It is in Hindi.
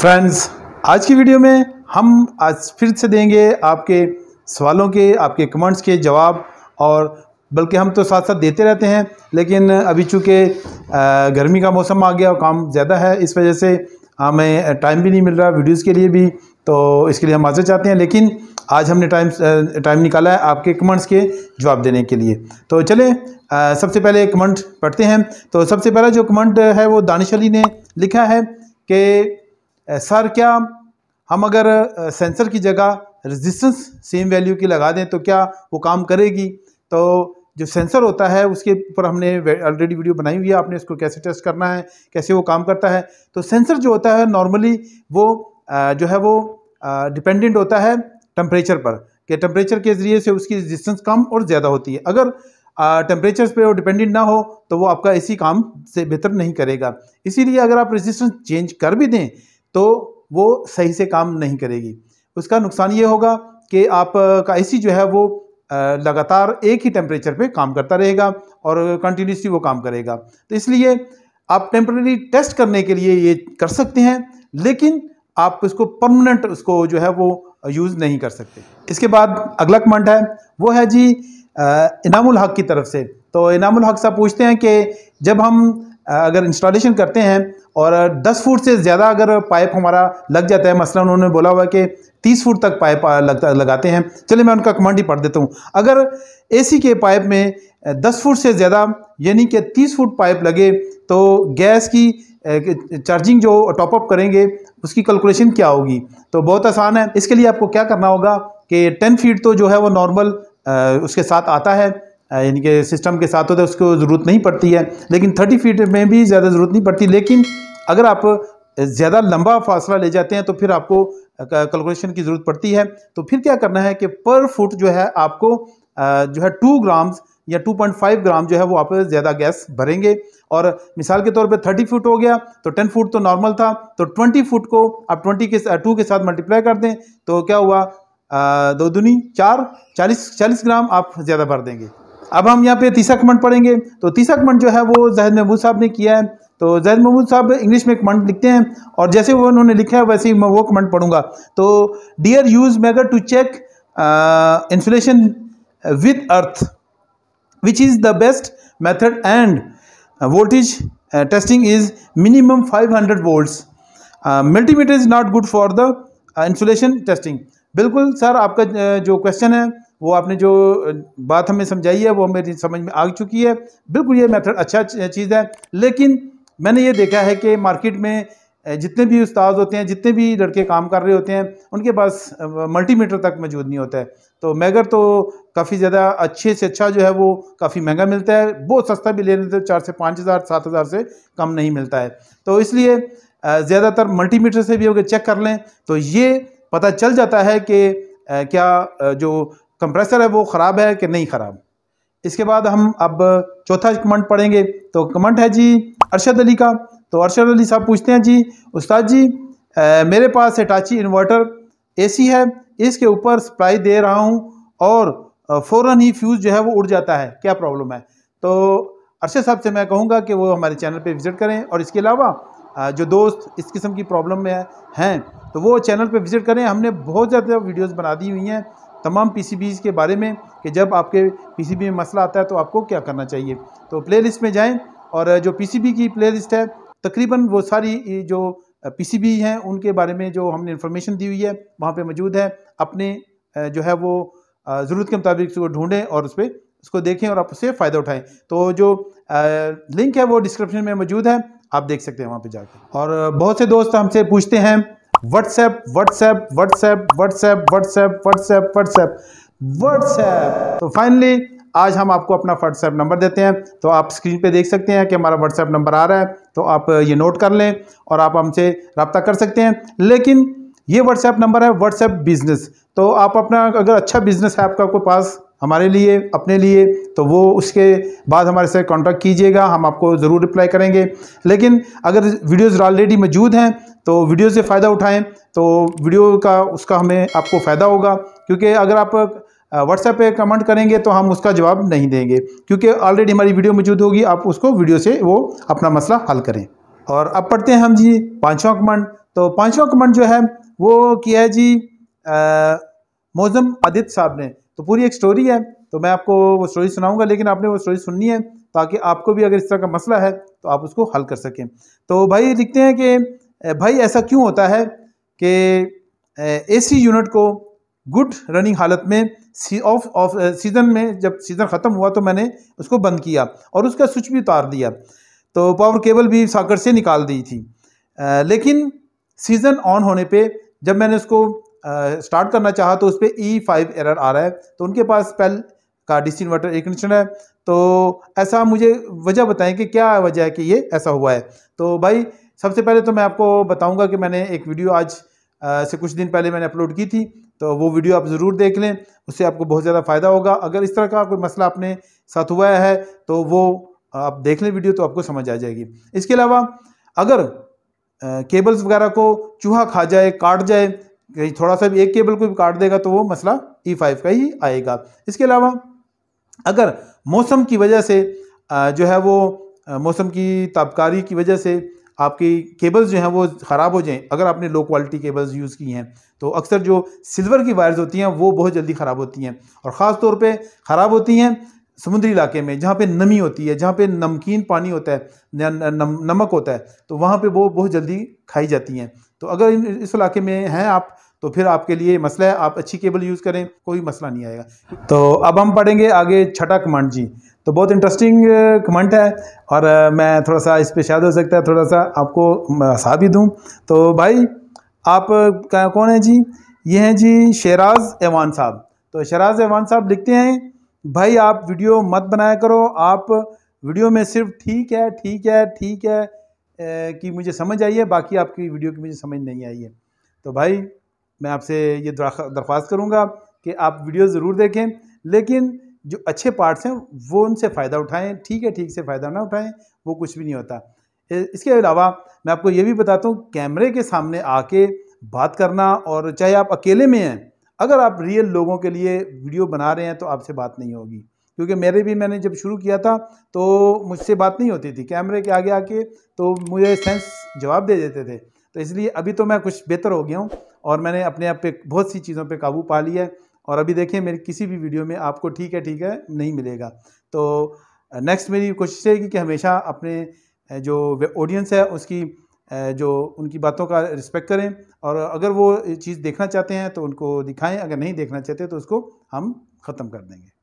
फ्रेंड्स आज की वीडियो में हम आज फिर से देंगे आपके सवालों के आपके कमेंट्स के जवाब और बल्कि हम तो साथ साथ देते रहते हैं लेकिन अभी चूँकि गर्मी का मौसम आ गया और काम ज़्यादा है इस वजह से हमें टाइम भी नहीं मिल रहा वीडियोस के लिए भी तो इसके लिए हम आज चाहते हैं लेकिन आज हमने टाइम टाइम निकाला है आपके कमेंट्स के जवाब देने के लिए तो चलें सबसे पहले कमेंट पढ़ते हैं तो सबसे पहला जो कमेंट है वो दानिश अली ने लिखा है कि सर क्या हम अगर सेंसर की जगह रेजिस्टेंस सेम वैल्यू की लगा दें तो क्या वो काम करेगी तो जो सेंसर होता है उसके ऊपर हमने ऑलरेडी वीडियो बनाई हुई है आपने इसको कैसे टेस्ट करना है कैसे वो काम करता है तो सेंसर जो होता है नॉर्मली वो जो है वो डिपेंडेंट होता है टेम्परेचर पर कि टेम्परेचर के ज़रिए से उसकी रजिस्टेंस कम और ज़्यादा होती है अगर टेम्परेचर पे वो डिपेंडेंट ना हो तो वो आपका इसी काम से बेहतर नहीं करेगा इसीलिए अगर आप रेजिस्टेंस चेंज कर भी दें तो वो सही से काम नहीं करेगी उसका नुकसान ये होगा कि आपका ए जो है वो लगातार एक ही टेम्परेचर पे काम करता रहेगा और कंटिन्यूसली वो काम करेगा तो इसलिए आप टेम्प्रेरी टेस्ट करने के लिए ये कर सकते हैं लेकिन आप इसको परमानेंट उसको जो है वो यूज़ नहीं कर सकते इसके बाद अगला कमांड है वो है जी इनामुल हक की तरफ से तो इनामुल हक साहब पूछते हैं कि जब हम अगर इंस्टॉलेशन करते हैं और 10 फुट से ज़्यादा अगर पाइप हमारा लग जाता है मसला उन्होंने बोला हुआ कि 30 फुट तक पाइप लगता लगाते हैं चलिए मैं उनका कमांड ही पढ़ देता हूँ अगर एसी के पाइप में 10 फुट से ज़्यादा यानी कि 30 फुट पाइप लगे तो गैस की चार्जिंग जो टॉपअप करेंगे उसकी कैलकुलेशन क्या होगी तो बहुत आसान है इसके लिए आपको क्या करना होगा कि टेन फीट तो जो है वो नॉर्मल उसके साथ आता है यानी कि सिस्टम के साथ होता है उसको ज़रूरत नहीं पड़ती है लेकिन थर्टी फीट में भी ज़्यादा ज़रूरत नहीं पड़ती लेकिन अगर आप ज़्यादा लंबा फासला ले जाते हैं तो फिर आपको कैलकुलेशन की ज़रूरत पड़ती है तो फिर क्या करना है कि पर फुट जो है आपको जो है टू ग्राम्स या 2.5 ग्राम जो है वो आप ज़्यादा गैस भरेंगे और मिसाल के तौर पे 30 फुट हो गया तो 10 फुट तो नॉर्मल था तो 20 फुट को आप 20 के टू के साथ मल्टीप्लाई कर दें तो क्या हुआ दो दुनी चार चालीस चालीस ग्राम आप ज़्यादा भर देंगे अब हम यहाँ पे तीसरा कमेंट पढ़ेंगे तो तीसरा कमेंट जो है वो जहद महमूद साहब ने किया है तो जैद महमूद साहब इंग्लिश में कमेंट लिखते हैं और जैसे वो उन्होंने लिखा है वैसे ही मैं वो कमेंट पढ़ूंगा तो dear use megger to check insulation with earth which is the best method and voltage testing is minimum five hundred volt multimeter is not good for the insulation testing बिल्कुल सर आपका uh, जो क्वेश्चन है वो आपने जो बात हमें समझाई है वो मेरी समझ में आ चुकी है बिल्कुल ये मेथड अच्छा चीज़ है लेकिन मैंने ये देखा है कि मार्केट में जितने भी उस्ताद होते हैं जितने भी लड़के काम कर रहे होते हैं उनके पास मल्टीमीटर तक मौजूद नहीं होता है तो मैगर तो काफ़ी ज़्यादा अच्छे से अच्छा जो है वो काफ़ी महंगा मिलता है बहुत सस्ता भी ले लेते हैं चार से पाँच हज़ार सात हज़ार से कम नहीं मिलता है तो इसलिए ज़्यादातर मल्टीमीटर से भी अगर चेक कर लें तो ये पता चल जाता है कि क्या जो कंप्रेसर है वो ख़राब है कि नहीं ख़राब इसके बाद हम अब चौथा कमेंट पढ़ेंगे तो कमेंट है जी अरशद अली का तो अरशद अली साहब पूछते हैं जी उस्ताद जी ए, मेरे पास हिटाची इन्वर्टर एसी है इसके ऊपर सप्लाई दे रहा हूँ और फ़ौर ही फ्यूज़ जो है वो उड़ जाता है क्या प्रॉब्लम है तो अरशद साहब से मैं कहूँगा कि वो हमारे चैनल पर विज़िट करें और इसके अलावा जो दोस्त इस किस्म की प्रॉब्लम में हैं तो वो चैनल पर विज़िट करें हमने बहुत ज़्यादा वीडियोज़ बना दी हुई हैं तमाम पीसीबीज के बारे में कि जब आपके पीसीबी में मसला आता है तो आपको क्या करना चाहिए तो प्लेलिस्ट में जाएं और जो पीसीबी की प्लेलिस्ट है तकरीबन वो सारी जो पीसीबी हैं उनके बारे में जो हमने इन्फॉर्मेशन दी हुई है वहाँ पर मौजूद है अपने जो है वो ज़रूरत के मुताबिक उसको ढूँढें और उस पर उसको देखें और आप उससे फ़ायदा उठाएं तो जो लिंक है वो डिस्क्रिप्शन में मौजूद है आप देख सकते हैं वहाँ पे जाकर और बहुत से दोस्त हमसे पूछते हैं WhatsApp WhatsApp WhatsApp WhatsApp WhatsApp WhatsApp WhatsApp WhatsApp तो फाइनली आज हम आपको अपना व्हाट्सएप नंबर देते हैं तो आप स्क्रीन पे देख सकते हैं कि हमारा व्हाट्सएप नंबर आ रहा है तो आप ये नोट कर लें और आप हमसे रबता कर सकते हैं लेकिन ये व्हाट्सएप नंबर है व्हाट्सएप बिज़नेस तो आप अपना अगर अच्छा बिज़नेस है आपका आपके पास हमारे लिए अपने लिए तो वो उसके बाद हमारे से कांटेक्ट कीजिएगा हम आपको ज़रूर रिप्लाई करेंगे लेकिन अगर वीडियोस ऑलरेडी मौजूद हैं तो वीडियो से फ़ायदा उठाएं तो वीडियो का उसका हमें आपको फ़ायदा होगा क्योंकि अगर आप व्हाट्सएप पे कमेंट करेंगे तो हम उसका जवाब नहीं देंगे क्योंकि ऑलरेडी हमारी वीडियो मौजूद होगी आप उसको वीडियो से वो अपना मसला हल करें और अब पढ़ते हैं हम जी पाँचवा कमेंट तो पाँचवा कमेंट जो है वो किया है जी मोजम आदित्य साहब ने तो पूरी एक स्टोरी है तो मैं आपको वो स्टोरी सुनाऊंगा लेकिन आपने वो स्टोरी सुननी है ताकि आपको भी अगर इस तरह का मसला है तो आप उसको हल कर सकें तो भाई लिखते हैं कि भाई ऐसा क्यों होता है कि एसी यूनिट को गुड रनिंग हालत में सी ऑफ ऑफ सीज़न में जब सीज़न ख़त्म हुआ तो मैंने उसको बंद किया और उसका स्विच भी उतार दिया तो पावर केबल भी साकर से निकाल दी थी आ, लेकिन सीज़न ऑन होने पे जब मैंने उसको स्टार्ट करना चाहा तो उस पर ई फाइव एरर आ रहा है तो उनके पास पहल का डीसी इन्वर्टर एयर कंडीशन है तो ऐसा मुझे वजह बताएं कि क्या वजह है कि ये ऐसा हुआ है तो भाई सबसे पहले तो मैं आपको बताऊंगा कि मैंने एक वीडियो आज आ, से कुछ दिन पहले मैंने अपलोड की थी तो वो वीडियो आप ज़रूर देख लें उससे आपको बहुत ज़्यादा फ़ायदा होगा अगर इस तरह का कोई मसला अपने साथ हुआ है तो वो आप देख लें वीडियो तो आपको समझ आ जाएगी इसके अलावा अगर आ, केबल्स वगैरह को चूहा खा जाए काट जाए कहीं थोड़ा सा भी एक केबल को भी काट देगा तो वो मसला ई e फाइव का ही आएगा इसके अलावा अगर मौसम की वजह से जो है वो मौसम की ताबकारी की वजह से आपकी केबल्स जो हैं वो ख़राब हो जाएं अगर आपने लो क्वालिटी केबल्स यूज़ की हैं तो अक्सर जो सिल्वर की वायर्स होती हैं वो बहुत जल्दी ख़राब होती हैं और ख़ास तौर पे ख़राब होती हैं समुद्री इलाके में जहाँ पे नमी होती है जहाँ पे नमकीन पानी होता है नमक होता है तो वहाँ पर वो बहुत जल्दी खाई जाती हैं तो अगर इस इलाके में हैं आप तो फिर आपके लिए मसला है आप अच्छी केबल यूज़ करें कोई मसला नहीं आएगा तो अब हम पढ़ेंगे आगे छठा कमांड जी तो बहुत इंटरेस्टिंग कमेंट uh, है और uh, मैं थोड़ा सा इस पर शायद हो सकता है थोड़ा सा आपको हंसा भी दूँ तो भाई आप uh, कौन है जी ये हैं जी शेराज एवान साहब तो शराज एवान साहब लिखते हैं भाई आप वीडियो मत बनाया करो आप वीडियो में सिर्फ ठीक है ठीक है ठीक है कि मुझे समझ आई है बाकी आपकी वीडियो की मुझे समझ नहीं आई है तो भाई मैं आपसे ये दरख्वास्त करूँगा कि आप वीडियो ज़रूर देखें लेकिन जो अच्छे पार्ट्स हैं वो उनसे फ़ायदा उठाएं ठीक है ठीक से फ़ायदा ना उठाएं वो कुछ भी नहीं होता इसके अलावा मैं आपको ये भी बताता हूँ कैमरे के सामने आके बात करना और चाहे आप अकेले में हैं अगर आप रियल लोगों के लिए वीडियो बना रहे हैं तो आपसे बात नहीं होगी क्योंकि मेरे भी मैंने जब शुरू किया था तो मुझसे बात नहीं होती थी कैमरे के आगे आके तो मुझे सेंस जवाब दे देते थे तो इसलिए अभी तो मैं कुछ बेहतर हो गया हूँ और मैंने अपने आप पे बहुत सी चीज़ों पे काबू पा लिया है और अभी देखिए मेरी किसी भी वीडियो में आपको ठीक है ठीक है नहीं मिलेगा तो नेक्स्ट मेरी कोशिश रहेगी कि हमेशा अपने जो ऑडियंस है उसकी जो उनकी बातों का रिस्पेक्ट करें और अगर वो चीज़ देखना चाहते हैं तो उनको दिखाएं अगर नहीं देखना चाहते तो उसको हम ख़त्म कर देंगे